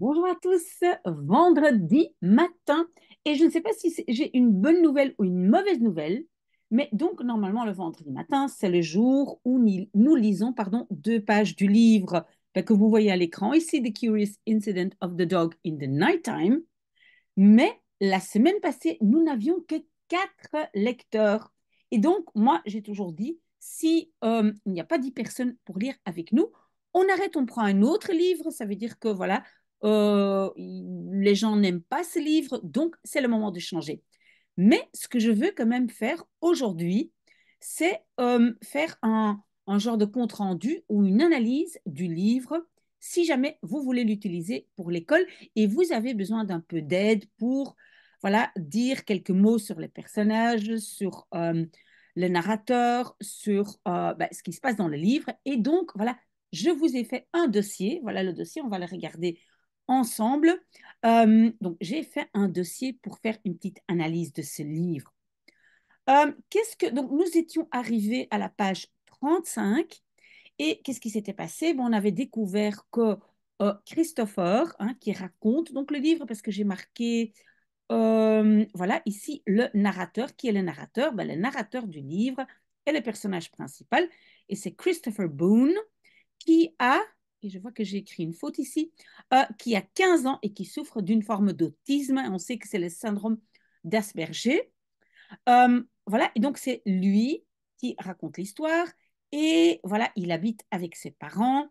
Bonjour à tous, vendredi matin. Et je ne sais pas si j'ai une bonne nouvelle ou une mauvaise nouvelle, mais donc normalement le vendredi matin, c'est le jour où nous lisons pardon, deux pages du livre que vous voyez à l'écran ici, The Curious Incident of the Dog in the Nighttime. Mais la semaine passée, nous n'avions que quatre lecteurs. Et donc, moi, j'ai toujours dit, si euh, il n'y a pas dix personnes pour lire avec nous, on arrête, on prend un autre livre, ça veut dire que voilà, euh, les gens n'aiment pas ce livre, donc c'est le moment de changer. Mais ce que je veux quand même faire aujourd'hui, c'est euh, faire un, genre de compte-rendu ou une analyse du livre si jamais vous voulez l'utiliser pour l'école et vous avez besoin d'un peu d'aide pour voilà, dire quelques mots sur les personnages, sur euh, le narrateur, sur ben, ce qui se passe dans le livre. Et donc, voilà, je vous ai fait un dossier. Voilà le dossier, on va le regarder ensemble. Euh, donc, j'ai fait un dossier pour faire une petite analyse de ce livre. Euh, qu'est-ce que donc nous étions arrivés à la page 35 et qu'est-ce qui s'était passé bon, On avait découvert que euh, Christopher, hein, qui raconte donc le livre, parce que j'ai marqué voilà ici le narrateur, qui est le narrateur ben, Le narrateur du livre est le personnage principal et c'est Christopher Boone qui a et je vois que j'ai écrit une faute ici, euh, qui a 15 ans et qui souffre d'une forme d'autisme. On sait que c'est le syndrome d'Asperger. Euh, voilà, et donc c'est lui qui raconte l'histoire. Et voilà, il habite avec ses parents.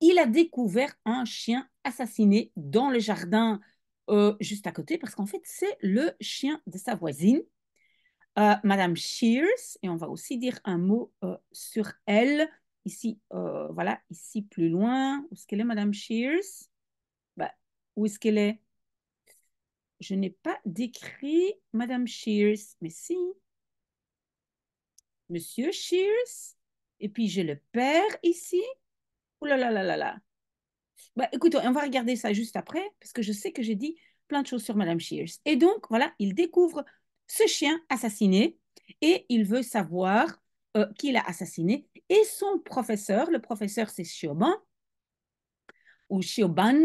Il a découvert un chien assassiné dans le jardin euh, juste à côté, parce qu'en fait, c'est le chien de sa voisine, Madame Shears. Et on va aussi dire un mot sur elle ici, euh, voilà, ici plus loin. Où est-ce qu'elle est, Madame Shears bah, Où est-ce qu'elle est, Je n'ai pas décrit Madame Shears, mais si. Monsieur Shears, et puis j'ai le père ici. Ouh là là là là Bah, écoute, on va regarder ça juste après, parce que je sais que j'ai dit plein de choses sur Madame Shears. Et donc, voilà, il découvre ce chien assassiné et il veut savoir euh, qui l'a assassiné, et son professeur, le professeur c'est Shioban, ou Shioban,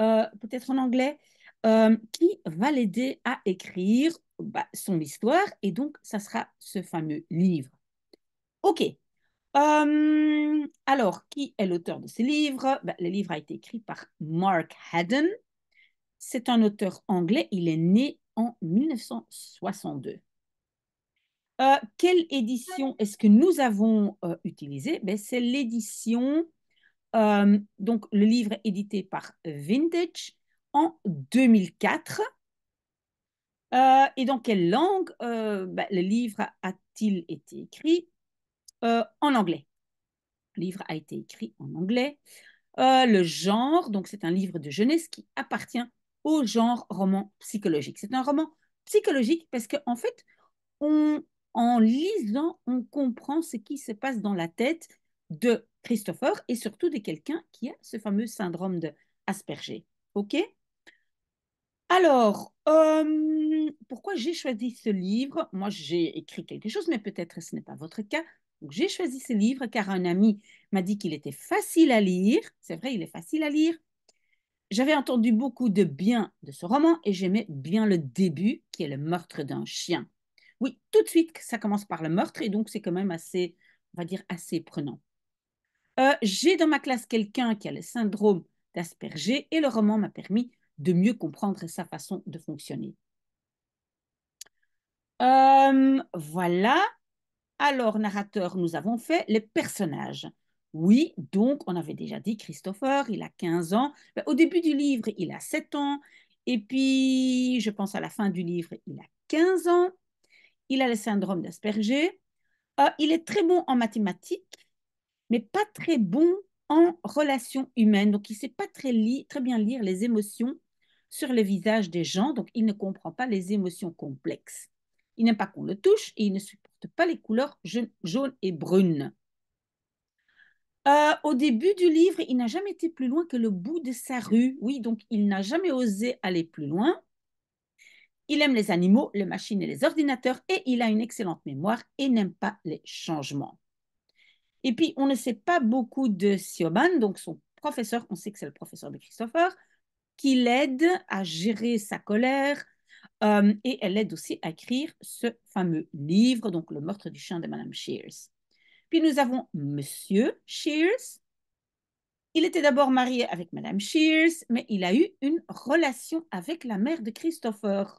euh, peut-être en anglais, euh, qui va l'aider à écrire bah, son histoire, et donc ça sera ce fameux livre. Ok. alors, qui est l'auteur de ce livre bah, Le livre a été écrit par Mark Haddon. C'est un auteur anglais, il est né en 1962. Euh, quelle édition est-ce que nous avons utilisé euh, utilisée ben, C'est l'édition, euh, donc le livre édité par Vintage en 2004. et dans quelle langue ben, le livre a-t-il été écrit En anglais. Le livre a été écrit en anglais. le genre, donc c'est un livre de jeunesse qui appartient au genre roman psychologique. C'est un roman psychologique parce qu'en en fait, on en lisant, on comprend ce qui se passe dans la tête de Christopher et surtout de quelqu'un qui a ce fameux syndrome de Asperger. OK Alors, euh, pourquoi j'ai choisi ce livre Moi, j'ai écrit quelque chose, mais peut-être ce n'est pas votre cas. J'ai choisi ce livre car un ami m'a dit qu'il était facile à lire. C'est vrai, il est facile à lire. J'avais entendu beaucoup de bien de ce roman et j'aimais bien le début qui est le meurtre d'un chien. Oui, tout de suite, ça commence par le meurtre et donc c'est quand même assez, on va dire, assez prenant. Euh, j'ai dans ma classe quelqu'un qui a le syndrome d'Asperger et le roman m'a permis de mieux comprendre sa façon de fonctionner. Euh, voilà. Alors, narrateur, nous avons fait les personnages. Oui, donc on avait déjà dit Christopher, il a 15 ans. Ben, au début du livre, il a 7 ans. Et puis, je pense à la fin du livre, il a 15 ans il a le syndrome d'Asperger. Ah, il est très bon en mathématiques, mais pas très bon en relations humaines. Donc, il ne sait pas très, bien lire les émotions sur les visages des gens. Donc, il ne comprend pas les émotions complexes. Il n'aime pas qu'on le touche et il ne supporte pas les couleurs jaune, et brune. Ah, au début du livre, il n'a jamais été plus loin que le bout de sa rue. Oui, donc il n'a jamais osé aller plus loin. Il aime les animaux, les machines et les ordinateurs et il a une excellente mémoire et n'aime pas les changements. Et puis, on ne sait pas beaucoup de Siobhan, donc son professeur, on sait que c'est le professeur de Christopher, qui l'aide à gérer sa colère euh, et elle aide aussi à écrire ce fameux livre, donc Le meurtre du chien de Madame Shears. Puis nous avons Monsieur Shears. Il était d'abord marié avec Madame Shears, mais il a eu une relation avec la mère de Christopher.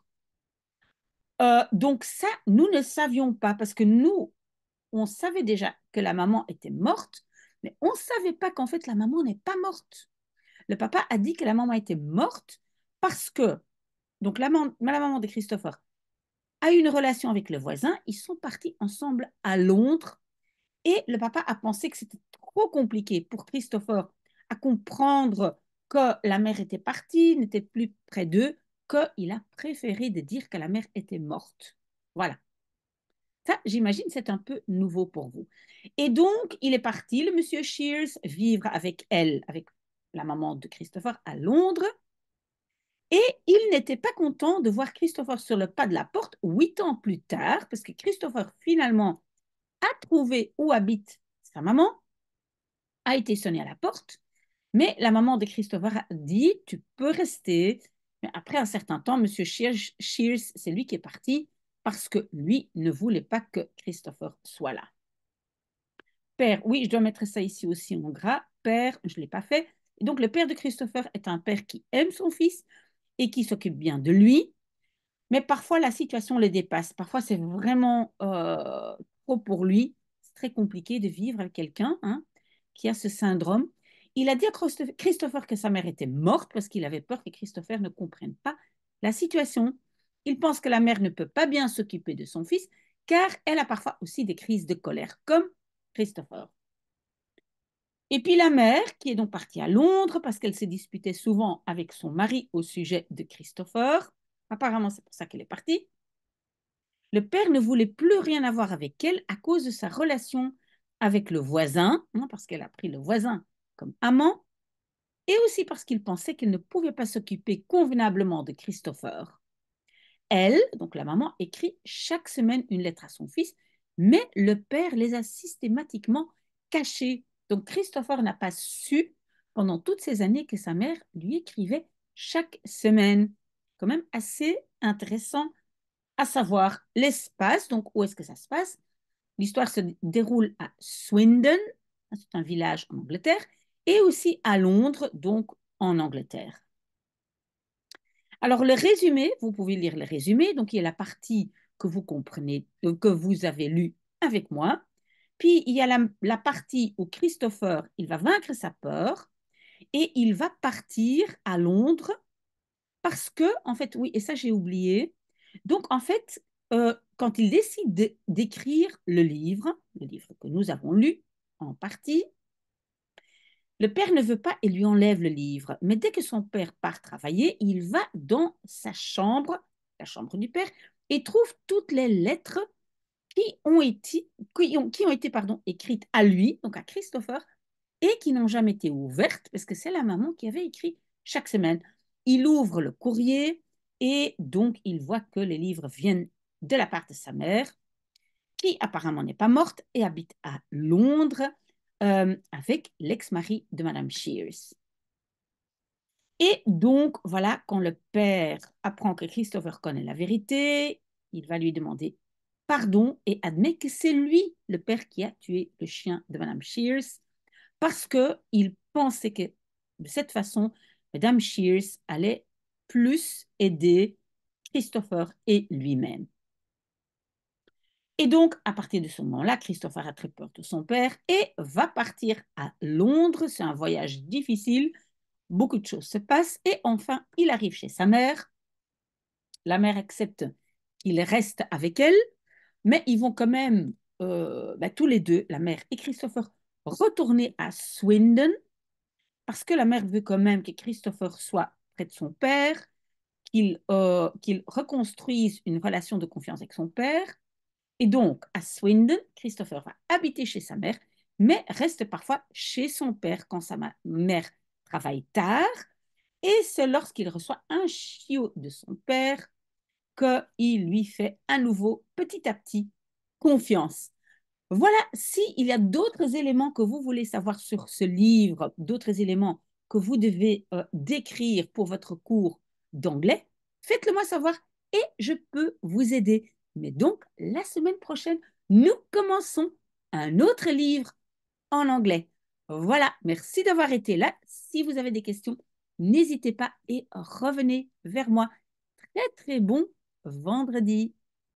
Euh, donc ça, nous ne savions pas parce que nous, on savait déjà que la maman était morte, mais on ne savait pas qu'en fait la maman n'est pas morte. Le papa a dit que la maman était morte parce que donc la, maman de Christopher a une relation avec le voisin, ils sont partis ensemble à Londres et le papa a pensé que c'était trop compliqué pour Christopher à comprendre que la mère était partie, n'était plus près d'eux, qu'il a préféré de dire que la mère était morte. Voilà. Ça, j'imagine, c'est un peu nouveau pour vous. Et donc, il est parti, le monsieur Shears, vivre avec elle, avec la maman de Christopher, à Londres. Et il n'était pas content de voir Christopher sur le pas de la porte huit ans plus tard, parce que Christopher, finalement, a trouvé où habite sa maman, a été sonné à la porte, mais la maman de Christopher a dit, tu peux rester, mais après un certain temps, M. Shears, c'est lui qui est parti parce que lui ne voulait pas que Christopher soit là. Père, oui, je dois mettre ça ici aussi en gras. Père, je ne l'ai pas fait. donc, le père de Christopher est un père qui aime son fils et qui s'occupe bien de lui. Mais parfois, la situation le dépasse. Parfois, c'est vraiment euh, trop pour lui. C'est très compliqué de vivre avec quelqu'un hein, qui a ce syndrome. Il a dit à Christopher que sa mère était morte parce qu'il avait peur que Christopher ne comprenne pas la situation. Il pense que la mère ne peut pas bien s'occuper de son fils car elle a parfois aussi des crises de colère comme Christopher. Et puis la mère, qui est donc partie à Londres parce qu'elle se disputait souvent avec son mari au sujet de Christopher, apparemment c'est pour ça qu'elle est partie, le père ne voulait plus rien avoir avec elle à cause de sa relation avec le voisin, hein, parce qu'elle a pris le voisin comme amant, et aussi parce qu'il pensait qu'il ne pouvait pas s'occuper convenablement de Christopher. Elle, donc la maman, écrit chaque semaine une lettre à son fils, mais le père les a systématiquement cachées. Donc Christopher n'a pas su pendant toutes ces années que sa mère lui écrivait chaque semaine. Quand même assez intéressant à savoir l'espace, donc où est-ce que ça se passe. L'histoire se déroule à Swindon, c'est un village en Angleterre, et aussi à Londres, donc en Angleterre. Alors le résumé, vous pouvez lire le résumé, donc il y a la partie que vous comprenez, euh, que vous avez lue avec moi. Puis il y a la, partie où Christopher, il va vaincre sa peur et il va partir à Londres parce que, en fait, oui, et ça j'ai oublié. Donc en fait, euh, quand il décide d'écrire le livre, le livre que nous avons lu en partie, le père ne veut pas et lui enlève le livre, mais dès que son père part travailler, il va dans sa chambre, la chambre du père, et trouve toutes les lettres qui ont été, écrites à lui, donc à Christopher, et qui n'ont jamais été ouvertes, parce que c'est la maman qui avait écrit chaque semaine. Il ouvre le courrier et donc il voit que les livres viennent de la part de sa mère, qui apparemment n'est pas morte et habite à Londres. Euh, avec l'ex-mari de Madame Shears. Et donc, voilà, quand le père apprend que Christopher connaît la vérité, il va lui demander pardon et admet que c'est lui, le père, qui a tué le chien de Madame Shears, parce qu'il pensait que de cette façon, Madame Shears allait plus aider Christopher et lui-même. Et donc, à partir de ce moment-là, Christopher a très peur de son père et va partir à Londres. C'est un voyage difficile. Beaucoup de choses se passent. Et enfin, il arrive chez sa mère. La mère accepte qu'il reste avec elle, mais ils vont quand même, euh, bah, tous les deux, la mère et Christopher, retourner à Swindon parce que la mère veut quand même que Christopher soit près de son père, qu'il euh, reconstruise une relation de confiance avec son père. Et donc, à Swindon, Christopher va habiter chez sa mère, mais reste parfois chez son père quand sa mère travaille tard. Et c'est lorsqu'il reçoit un chiot de son père qu'il lui fait à nouveau, petit à petit, confiance. Voilà, s'il y a d'autres éléments que vous voulez savoir sur ce livre, d'autres éléments que vous devez euh, décrire pour votre cours d'anglais, faites-le moi savoir et je peux vous aider. Mais donc, la semaine prochaine, nous commençons un autre livre en anglais. Voilà, merci d'avoir été là. Si vous avez des questions, n'hésitez pas et revenez vers moi. Très très bon vendredi.